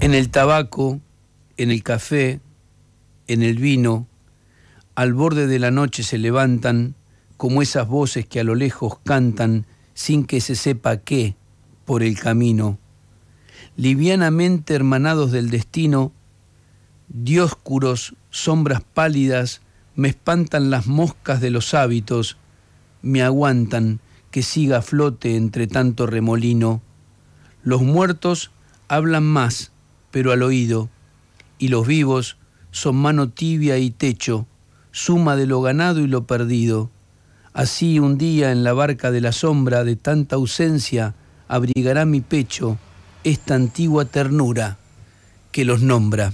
en el tabaco, en el café, en el vino, al borde de la noche se levantan como esas voces que a lo lejos cantan sin que se sepa qué por el camino. Livianamente hermanados del destino, dioscuros, sombras pálidas, me espantan las moscas de los hábitos, me aguantan que siga a flote entre tanto remolino. Los muertos hablan más, pero al oído, y los vivos son mano tibia y techo, suma de lo ganado y lo perdido. Así un día en la barca de la sombra de tanta ausencia abrigará mi pecho esta antigua ternura que los nombra.